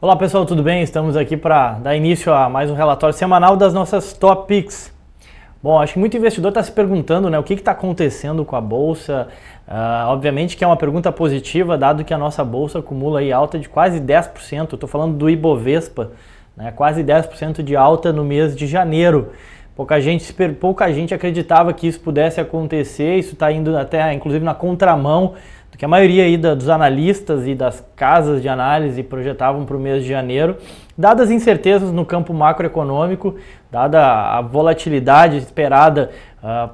Olá pessoal, tudo bem? Estamos aqui para dar início a mais um relatório semanal das nossas top picks. Bom, acho que muito investidor está se perguntando né, o que está acontecendo com a Bolsa. Uh, obviamente que é uma pergunta positiva, dado que a nossa Bolsa acumula aí alta de quase 10%. Estou falando do Ibovespa, né, quase 10% de alta no mês de janeiro. Pouca gente, pouca gente acreditava que isso pudesse acontecer, isso está indo até, inclusive, na contramão do que a maioria aí da, dos analistas e das casas de análise projetavam para o mês de janeiro. Dadas as incertezas no campo macroeconômico, dada a volatilidade esperada uh,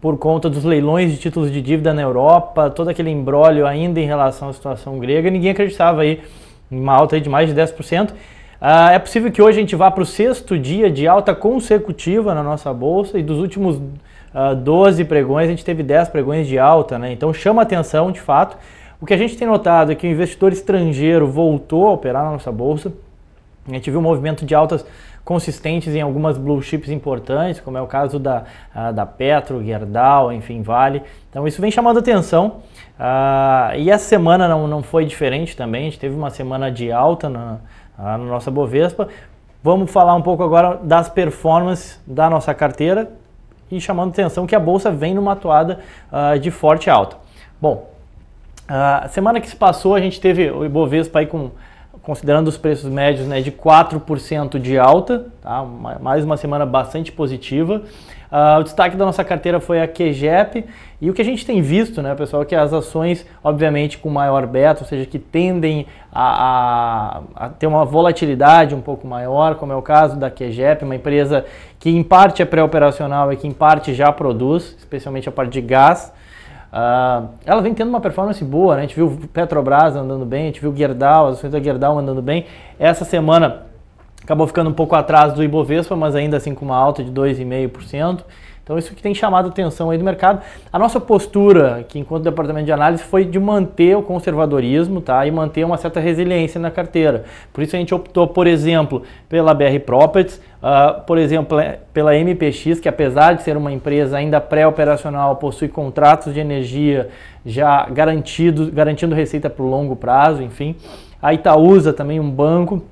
por conta dos leilões de títulos de dívida na Europa, todo aquele embrólio ainda em relação à situação grega, ninguém acreditava aí em uma alta de mais de 10%. Uh, é possível que hoje a gente vá para o sexto dia de alta consecutiva na nossa bolsa e dos últimos uh, ah, 12 pregões a gente teve 10 pregões de alta, né? Então chama atenção de fato. O que a gente tem notado é que o investidor estrangeiro voltou a operar na nossa bolsa. A gente viu um movimento de altas consistentes em algumas blue chips importantes, como é o caso da, da Petro, Gerdau, enfim, Vale. Então isso vem chamando atenção. Uh, e essa semana não, não foi diferente também, a gente teve uma semana de alta na, na nossa Bovespa. Vamos falar um pouco agora das performances da nossa carteira e chamando atenção que a Bolsa vem numa atuada uh, ah, de forte alta. Bom, a uh, semana que se passou a gente teve o Ibovespa aí com considerando os preços médios né, de 4% de alta, tá? mais uma semana bastante positiva. Uh, o destaque da nossa carteira foi a QGEP e o que a gente tem visto, né, pessoal, é que as ações, obviamente, com maior beta, ou seja, que tendem a, a, a ter uma volatilidade um pouco maior, como é o caso da QGEP, uma empresa que em parte é pré-operacional e que em parte já produz, especialmente a parte de gás. Uh, ela vem tendo uma performance boa, né? a gente viu Petrobras andando bem, a gente viu Gerdau, as ações da Gerdau andando bem. Essa semana acabou ficando um pouco atrás do Ibovespa, mas ainda assim com uma alta de 2,5%. Então isso que tem chamado a atenção aí do mercado. A nossa postura, que enquanto departamento de análise, foi de manter o conservadorismo, tá? E manter uma certa resiliência na carteira. Por isso a gente optou, por exemplo, pela BR Properties, uh, por exemplo, é, pela MPX, que apesar de ser uma empresa ainda pré-operacional, possui contratos de energia já garantidos, garantindo receita para o longo prazo, enfim. A Itaúsa também um banco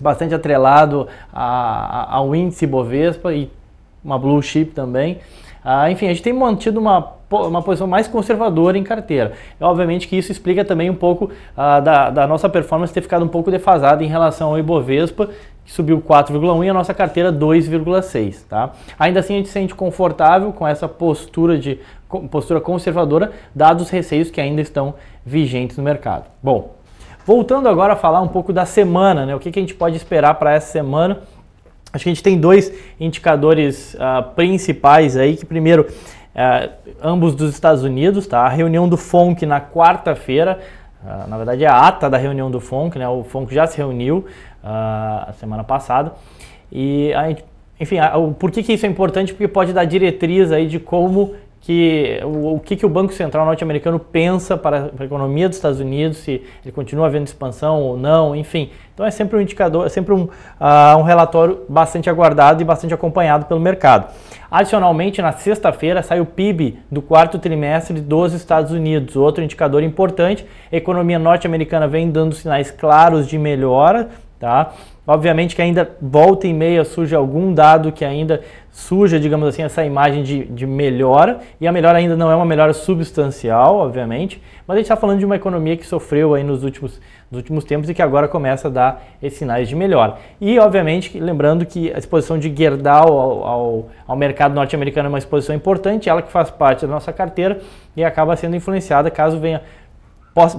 bastante atrelado a, a, ao índice Bovespa e uma blue chip também. Ah, enfim, a gente tem mantido uma, uma posição mais conservadora em carteira. E, obviamente que isso explica também um pouco ah, da, da nossa performance ter ficado um pouco defasada em relação ao Ibovespa, que subiu 4,1 e a nossa carteira 2,6, tá? Ainda assim a gente se sente confortável com essa postura de postura conservadora, dados os receios que ainda estão vigentes no mercado. Bom, voltando agora a falar um pouco da semana, né? O que, que a gente pode esperar para essa semana? Acho que a gente tem dois indicadores uh, principais aí, que primeiro, uh, ambos dos Estados Unidos, tá? A reunião do FONC na quarta-feira, uh, na verdade é a ata da reunião do FONC, né? O FONC já se reuniu a semana passada e a enfim, o porquê que isso é importante? Porque pode dar diretriz aí de como que o, o que, que o Banco Central norte-americano pensa para a economia dos Estados Unidos, se ele continua havendo expansão ou não, enfim. Então é sempre um indicador, é sempre um, uh, um relatório bastante aguardado e bastante acompanhado pelo mercado. Adicionalmente, na sexta-feira sai o PIB do quarto trimestre dos Estados Unidos, outro indicador importante. A economia norte-americana vem dando sinais claros de melhora, tá? Obviamente que ainda volta e meia surge algum dado que ainda suja, digamos assim, essa imagem de, de melhora, e a melhora ainda não é uma melhora substancial, obviamente, mas a gente está falando de uma economia que sofreu aí nos últimos, nos últimos tempos e que agora começa a dar esses sinais de melhora. E, obviamente, lembrando que a exposição de Gerdau ao, ao, ao mercado norte-americano é uma exposição importante, ela que faz parte da nossa carteira e acaba sendo influenciada caso venha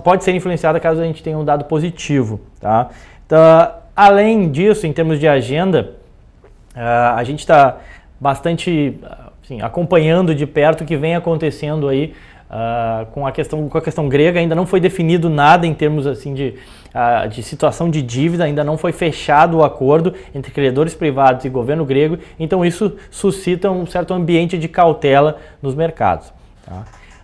pode ser influenciada caso a gente tenha um dado positivo. Tá? Então, além disso, em termos de agenda, ah, a gente está bastante assim, acompanhando de perto o que vem acontecendo aí Uh, com a questão com a questão grega ainda não foi definido nada em termos assim de, uh, de situação de dívida ainda não foi fechado o acordo entre credores privados e governo grego então isso suscita um certo ambiente de cautela nos mercados tá?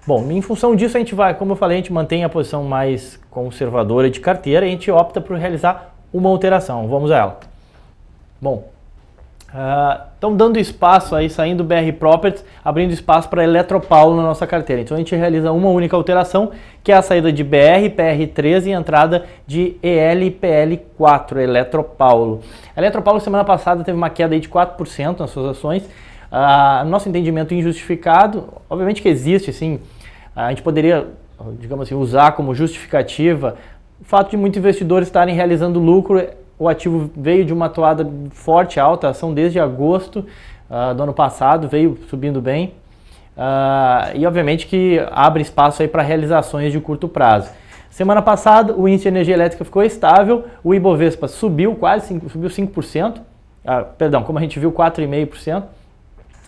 Bom, em função disso, a gente vai, como eu falei, a gente mantém a posição mais conservadora de carteira e a gente opta por realizar uma alteração. Vamos a ela. Bom, uh, então dando espaço aí, saindo BR Properties, abrindo espaço para Eletropaulo na nossa carteira. Então a gente realiza uma única alteração, que é a saída de BR, PR13 e entrada de EL PL4, Eletropaulo. A Eletropaulo semana passada teve uma queda aí de 4% nas suas ações, Uh, nosso entendimento injustificado, obviamente que existe, sim, a gente poderia, digamos assim, usar como justificativa o fato de muitos investidores estarem realizando lucro. O ativo veio de uma toada forte, alta, ação desde agosto uh, do ano passado, veio subindo bem. Uh, e obviamente que abre espaço aí para realizações de curto prazo. Semana passada, o índice de energia elétrica ficou estável, o Ibovespa subiu quase, 5, subiu 5%, ah, perdão, como a gente viu, 4,5%,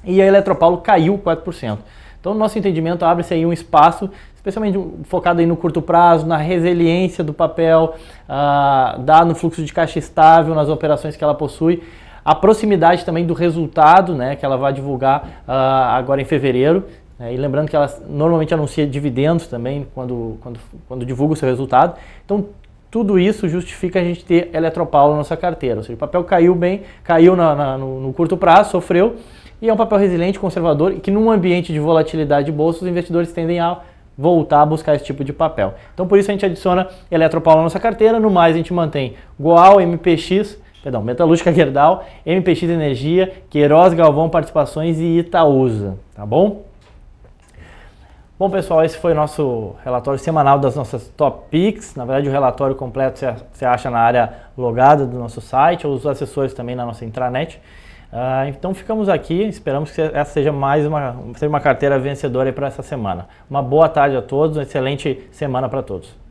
e a Eletropaulo caiu 4%. Então, no nosso entendimento, abre-se aí um espaço, especialmente focado aí no curto prazo, na resiliência do papel, ah, dá no fluxo de caixa estável, nas operações que ela possui, a proximidade também do resultado, né, que ela vai divulgar ah, agora em fevereiro, né. e lembrando que ela normalmente anuncia dividendos também quando, quando, quando divulga o seu resultado. Então, tudo isso justifica a gente ter Eletropaulo na nossa carteira. Ou seja, o papel caiu bem, caiu na, na, no, no, curto prazo, sofreu, e é um papel resiliente, conservador, que num ambiente de volatilidade de bolsa, os investidores tendem a voltar a buscar esse tipo de papel. Então por isso a gente adiciona Eletropaulo na nossa carteira, no mais a gente mantém Goal, MPX, perdão, Metalúrgica Gerdau, MPX Energia, Queiroz Galvão Participações e Itaúsa, tá bom? Bom pessoal, esse foi o nosso relatório semanal das nossas top picks. Na verdade o relatório completo você acha na área logada do nosso site ou os assessores também na nossa intranet. Ah, então ficamos aqui, esperamos que essa seja mais uma, seja uma carteira vencedora para essa semana. Uma boa tarde a todos, uma excelente semana para todos.